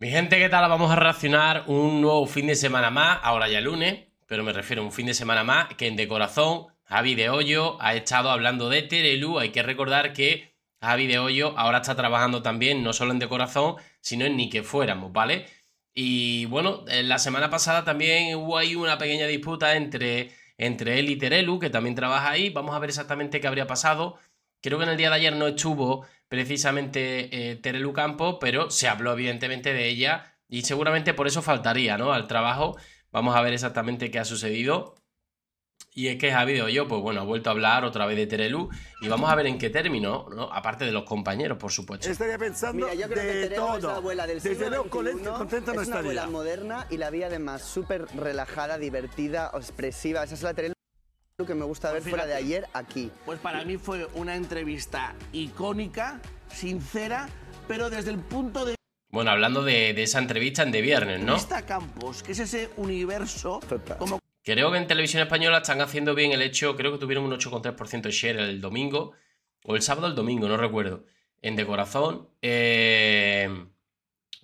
Mi gente, ¿qué tal? Vamos a reaccionar un nuevo fin de semana más, ahora ya lunes, pero me refiero a un fin de semana más que en De Corazón, Javi de Hoyo ha estado hablando de Terelu. Hay que recordar que Javi de Hoyo ahora está trabajando también, no solo en De Corazón, sino en Ni que fuéramos, ¿vale? Y bueno, eh, la semana pasada también hubo ahí una pequeña disputa entre, entre él y Terelu, que también trabaja ahí. Vamos a ver exactamente qué habría pasado. Creo que en el día de ayer no estuvo precisamente eh, Terelu Campo, pero se habló evidentemente de ella y seguramente por eso faltaría, ¿no? Al trabajo. Vamos a ver exactamente qué ha sucedido. Y es que ha habido yo, pues bueno, ha vuelto a hablar otra vez de Terelu y vamos a ver en qué término, ¿no? aparte de los compañeros, por supuesto. Estaría pensando de que todo. Es la abuela del Desde contenta no es una abuela moderna y la vi además súper relajada, divertida, expresiva. Esa es la Terelu lo que me gusta pues ver fuera de ayer aquí. Pues para mí fue una entrevista icónica, sincera, pero desde el punto de bueno, hablando de, esa entrevista en de viernes, ¿no? esta Campos, que es ese universo Creo que en televisión española están haciendo bien el hecho, creo que tuvieron un 8,3% de share el domingo, o el sábado el domingo, no recuerdo, en De Corazón. Eh,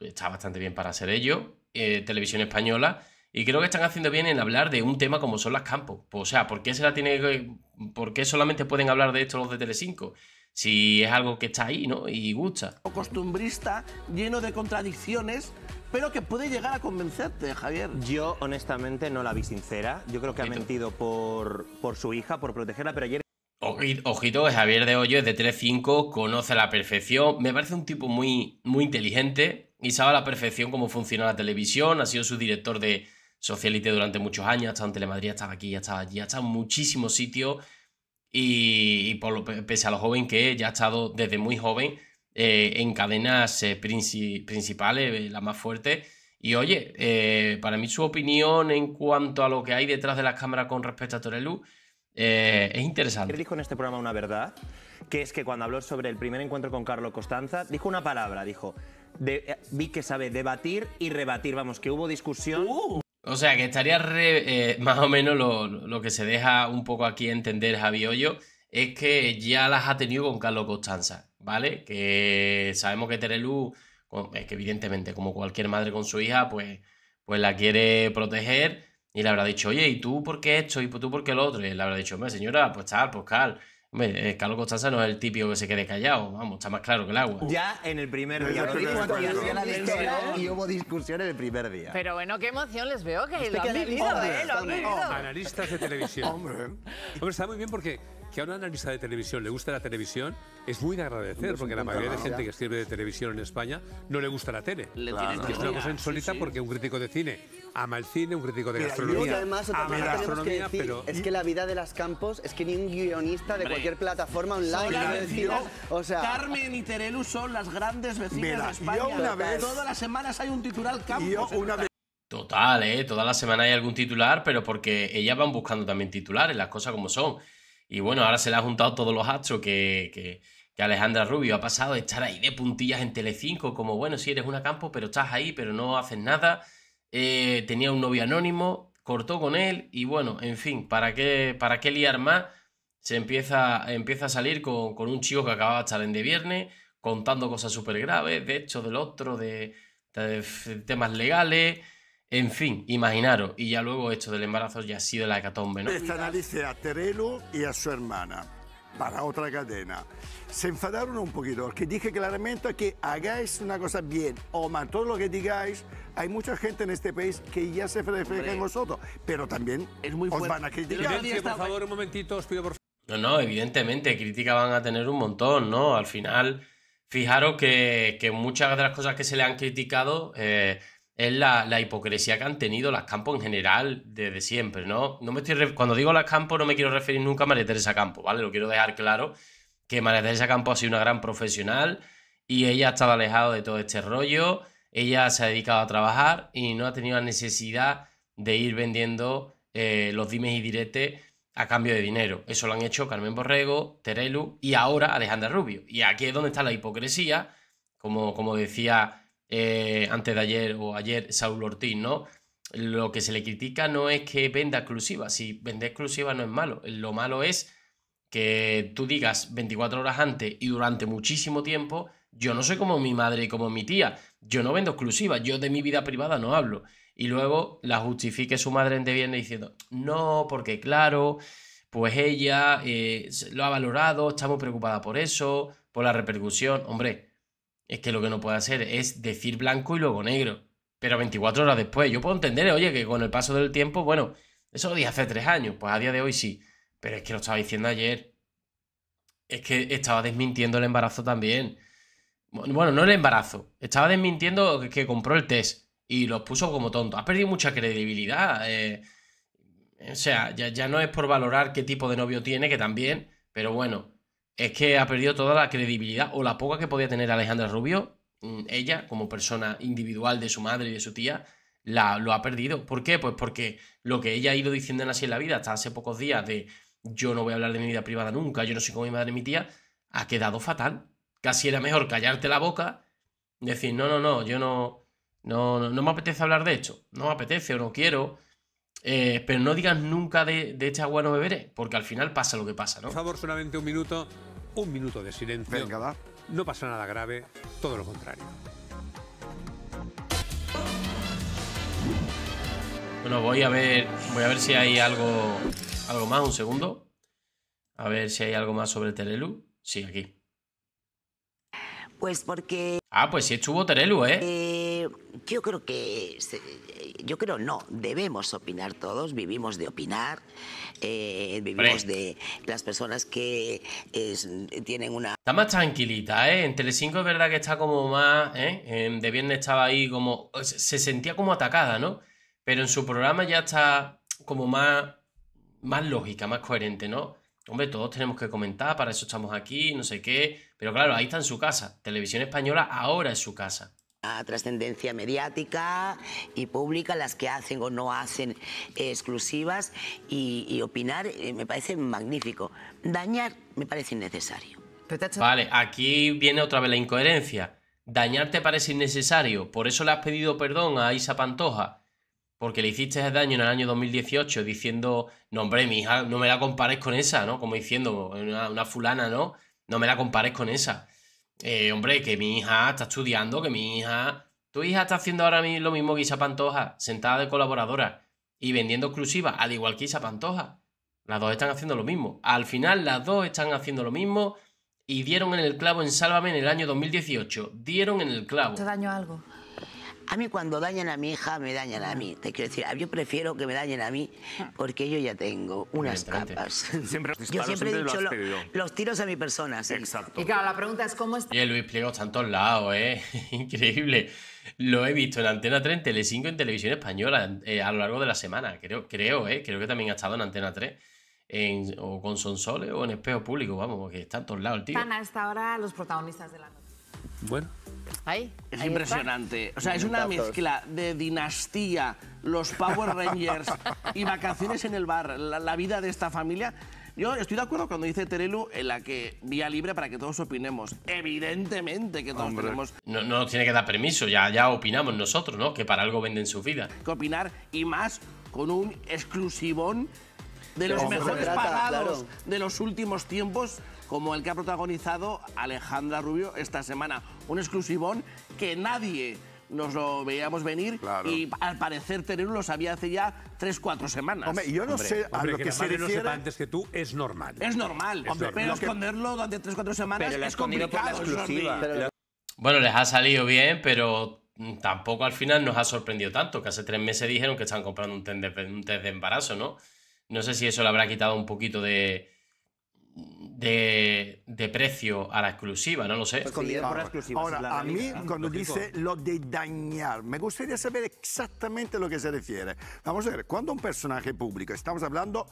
está bastante bien para hacer ello. Eh, televisión española y creo que están haciendo bien en hablar de un tema como son las campos. Pues, o sea, ¿por qué se la tiene ¿por qué solamente pueden hablar de esto los de 3-5? Si es algo que está ahí, ¿no? Y gusta. costumbrista, lleno de contradicciones, pero que puede llegar a convencerte, Javier. Yo, honestamente, no la vi sincera. Yo creo que ha mentido por, por su hija, por protegerla, pero ayer... Ojito, Javier de Hoyo es de 3-5, conoce a la perfección. Me parece un tipo muy, muy inteligente y sabe a la perfección cómo funciona la televisión. Ha sido su director de, Socialite durante muchos años, estado en Telemadrid, estaba aquí, estaba allí, estado en muchísimos sitios. Y, por lo, pese a lo joven que es, ya ha estado desde muy joven eh, en cadenas eh, principales, eh, la las más fuertes. Y oye, para mí su opinión en cuanto a lo que hay detrás de las cámaras con respecto a Torelu es interesante. Dijo en este programa una verdad, que es que cuando habló sobre el primer encuentro con Carlos Costanza, dijo una palabra, dijo, vi que sabe debatir y rebatir, vamos, que hubo discusión. Uh. O sea, que estaría eh, más o menos lo, que se deja un poco aquí entender Javi Hoyo, es que ya las ha tenido con Carlos Costanza, ¿vale? Que sabemos que Terelu, es que evidentemente, como cualquier madre con su hija, pues, pues la quiere proteger y le habrá dicho, oye, ¿y tú por qué esto? ¿Y tú por qué lo otro? Y le habrá dicho, hombre, señora, pues tal, pues tal. Hombre, eh, Carlos Costanza no es el típico que se quede callado, vamos, está más claro que el agua. Ya en el primer día. y hubo discusión en el primer día. Pero bueno, qué emoción les veo que han vivido, ¿eh? Analistas de televisión. Hombre, está muy bien porque que a un analista de televisión le gusta la televisión es muy de agradecer, porque la mayoría de gente que sirve de televisión en España no le gusta la tele. es una cosa insólita porque un crítico de cine ama el cine, un crítico de gastronomía ama la gastronomía, Es que la vida de las campos es que ni un guionista de cualquier plataforma online... o sea... Carmen y Terelu son las grandes vecinas de España. Una vez... Todas las semanas hay un titular campos. una vez... Total, ¿eh? Toda la semana hay algún titular, pero porque ellas van buscando también titulares, las cosas como son. Y bueno, ahora se le ha juntado todos los astros que, que, Alejandra Rubio ha pasado de estar ahí de puntillas en Telecinco, como bueno, si eres una campo, pero estás ahí, pero no haces nada. Eh, tenía un novio anónimo, cortó con él y bueno, en fin, ¿para qué, para qué liar más? Se empieza, empieza a salir con, un chico que acababa de estar en de viernes, contando cosas súper graves, de hecho, del otro, de temas legales. En fin, imaginaros, y ya luego esto del embarazo ya ha sido la hecatombe, ¿no? Esta analice a Terelu y a su hermana para otra cadena. Se enfadaron un poquito Que dije claramente que hagáis una cosa bien o más todo lo que digáis. Hay mucha gente en este país que ya se refleja en vosotros, pero también es muy os van a criticar. por favor, un momentito, os pido por No, no, evidentemente, crítica van a tener un montón, ¿no? Al final, fijaros que, muchas de las cosas que se le han criticado... Eh, es la, hipocresía que han tenido las campos en general desde siempre, ¿no? no me estoy Cuando digo las campos no me quiero referir nunca a María Teresa Campos, ¿vale? Lo quiero dejar claro que María Teresa Campos ha sido una gran profesional y ella ha estado alejada de todo este rollo, ella se ha dedicado a trabajar y no ha tenido la necesidad de ir vendiendo eh, los dimes y diretes a cambio de dinero. Eso lo han hecho Carmen Borrego, Terelu y ahora Alejandra Rubio. Y aquí es donde está la hipocresía, como, como decía eh, antes de ayer o ayer Saúl Ortiz, ¿no? Lo que se le critica no es que venda exclusiva, si vende exclusiva no es malo, lo malo es que tú digas 24 horas antes y durante muchísimo tiempo, yo no soy como mi madre y como mi tía, yo no vendo exclusiva, yo de mi vida privada no hablo. Y luego la justifique su madre en de viene diciendo, no, porque claro, pues ella eh, lo ha valorado, estamos muy preocupada por eso, por la repercusión. Hombre, es que lo que no puede hacer es decir blanco y luego negro. Pero 24 horas después, yo puedo entender, oye, que con el paso del tiempo, bueno, eso lo dije hace tres años, pues a día de hoy sí. Pero es que lo estaba diciendo ayer. Es que estaba desmintiendo el embarazo también. Bueno, no el embarazo. Estaba desmintiendo que compró el test y lo puso como tonto. Ha perdido mucha credibilidad. Eh, o sea, ya, no es por valorar qué tipo de novio tiene, que también, pero bueno, es que ha perdido toda la credibilidad o la poca que podía tener Alejandra Rubio, mm, ella como persona individual de su madre y de su tía, la, lo ha perdido. ¿Por qué? Pues porque lo que ella ha ido diciendo en así en la vida hasta hace pocos días de yo no voy a hablar de mi vida privada nunca, yo no soy como mi madre y mi tía, ha quedado fatal. Casi era mejor callarte la boca, decir, no, no, no, yo no, no, no, me apetece hablar de esto, no me apetece o no quiero, eh, pero no digas nunca de, de este agua no beberé, porque al final pasa lo que pasa, ¿no? Por favor, solamente un minuto un minuto de silencio. Venga, No pasa nada grave, todo lo contrario. Bueno, voy a ver, voy a ver si hay algo, algo más, un segundo. A ver si hay algo más sobre Telelu. Sí, aquí. Pues porque... Ah, pues sí estuvo Terelu, ¿eh? ¿eh? Yo creo que... Yo creo no, debemos opinar todos, vivimos de opinar, eh, vivimos de las personas que tienen una... Está más tranquilita, ¿eh? En Telecinco es verdad que está como más... ¿eh? Em, de viernes estaba ahí como... Se sentía como atacada, ¿no? Pero en su programa ya está como más... Más lógica, más coherente, ¿no? Hombre, todos tenemos que comentar, para eso estamos aquí, no sé qué. Pero claro, ahí está en su casa. Televisión Española ahora es su casa. La trascendencia mediática y pública, las que hacen o no hacen eh, exclusivas y, opinar eh, me parece magnífico. Dañar me parece innecesario. Vale, aquí viene otra vez la incoherencia. Dañar te parece innecesario, por eso le has pedido perdón a Isa Pantoja porque le hiciste ese daño en el año 2018 diciendo, no hombre, mi hija, no me la compares con esa, ¿no? Como diciendo, una, fulana, ¿no? No me la compares con esa. Eh, hombre, que mi hija está estudiando, que mi hija... Tu hija está haciendo ahora mismo lo mismo que Isa Pantoja, sentada de colaboradora y vendiendo exclusivas, al igual que Isa Pantoja. Las dos están haciendo lo mismo. Al final, las dos están haciendo lo mismo y dieron en el clavo en Sálvame en el año 2018. Dieron en el clavo. Te daño algo. A mí cuando dañan a mi hija, me dañan a mí. Ah. Te quiero decir, ah, yo prefiero que me dañen a mí ah. porque yo ya tengo unas capas. yo siempre he dicho los tiros a mi persona. Exacto. Y claro, la pregunta es cómo está... Y Luis Pliego está en todos lados, ¿eh? Increíble. Lo he visto en Antena 3, en Telecinco, en Televisión Española eh, a lo largo de la semana. Creo, creo, ¿eh? Creo que también ha estado en Antena 3. o con Sonsoles o en Espejo Público, vamos, que está en todos lados el tío. Están hasta ahora los protagonistas de la noche. Bueno. Ahí, es impresionante. O sea, es una mezcla de dinastía, los Power Rangers y vacaciones en el bar, la, vida de esta familia. Yo estoy de acuerdo cuando dice Terelu en la que vía libre para que todos opinemos. Evidentemente que todos opinemos. No, no tiene que dar permiso, ya, ya opinamos nosotros, ¿no? Que para algo venden su vida. Que opinar y más con un exclusivón de los mejores pagados de los últimos tiempos como el que ha protagonizado Alejandra Rubio esta semana. Un exclusivón que nadie nos lo veíamos venir y al parecer tenerlo lo sabía hace ya 3-4 semanas. Hombre, yo no sé a lo que, se antes que tú es normal. Es normal, pero esconderlo durante 3-4 semanas es complicado. la exclusiva. Bueno, les ha salido bien, pero tampoco al final nos ha sorprendido tanto, que hace tres meses dijeron que estaban comprando un test de embarazo, ¿no? No sé si eso le habrá quitado un poquito de, de, precio a la exclusiva, no lo sé. Pues exclusiva, Ahora, a mí, cuando dice lo de dañar, me gustaría saber exactamente a lo que se refiere. Vamos a ver, cuando un personaje público, estamos hablando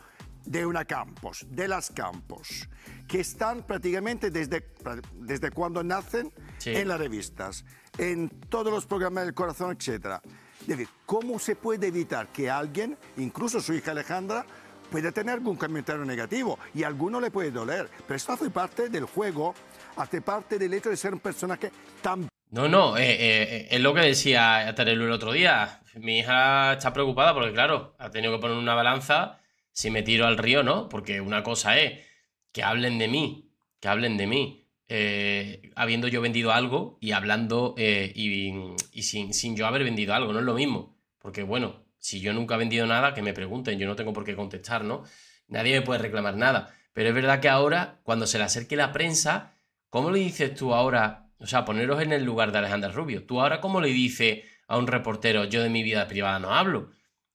de una campos, de las campos, que están prácticamente desde, desde cuando nacen en las revistas, en todos los programas del corazón, etc. Es decir, ¿cómo se puede evitar que alguien, incluso su hija Alejandra, puede tener algún comentario negativo y a alguno le puede doler, pero esto hace parte del juego, hace parte del hecho de ser un personaje tan... No, no, eh, eh, es lo que decía Terelu el otro día. Mi hija está preocupada porque, claro, ha tenido que poner una balanza si me tiro al río, ¿no? Porque una cosa es que hablen de mí, que hablen de mí, eh, habiendo yo vendido algo y hablando y, y sin, sin yo haber vendido algo, no es lo mismo. Porque, bueno, si yo nunca he vendido nada, que me pregunten, yo no tengo por qué contestar, ¿no? Nadie me puede reclamar nada. Pero es verdad que ahora, cuando se le acerque la prensa, ¿cómo le dices tú ahora? O sea, poneros en el lugar de Alejandra Rubio. ¿Tú ahora cómo le dices a un reportero, yo de mi vida privada no hablo?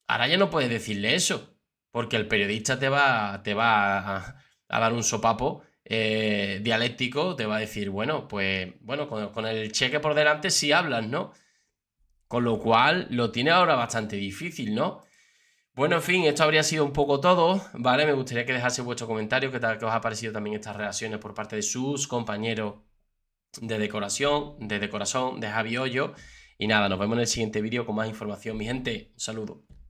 Ahora ya no puedes decirle eso, porque el periodista te va, te va a, dar un sopapo eh, dialéctico, te va a decir, bueno, pues bueno, con el cheque por delante sí hablas, ¿no? Con lo cual lo tiene ahora bastante difícil, ¿no? Bueno, en fin, esto habría sido un poco todo, ¿vale? Me gustaría que dejase vuestro comentario, qué tal que os ha parecido también estas reacciones por parte de sus compañeros de decoración, de decoración, de Javi Hoyo. Y nada, nos vemos en el siguiente vídeo con más información, mi gente. Un saludo.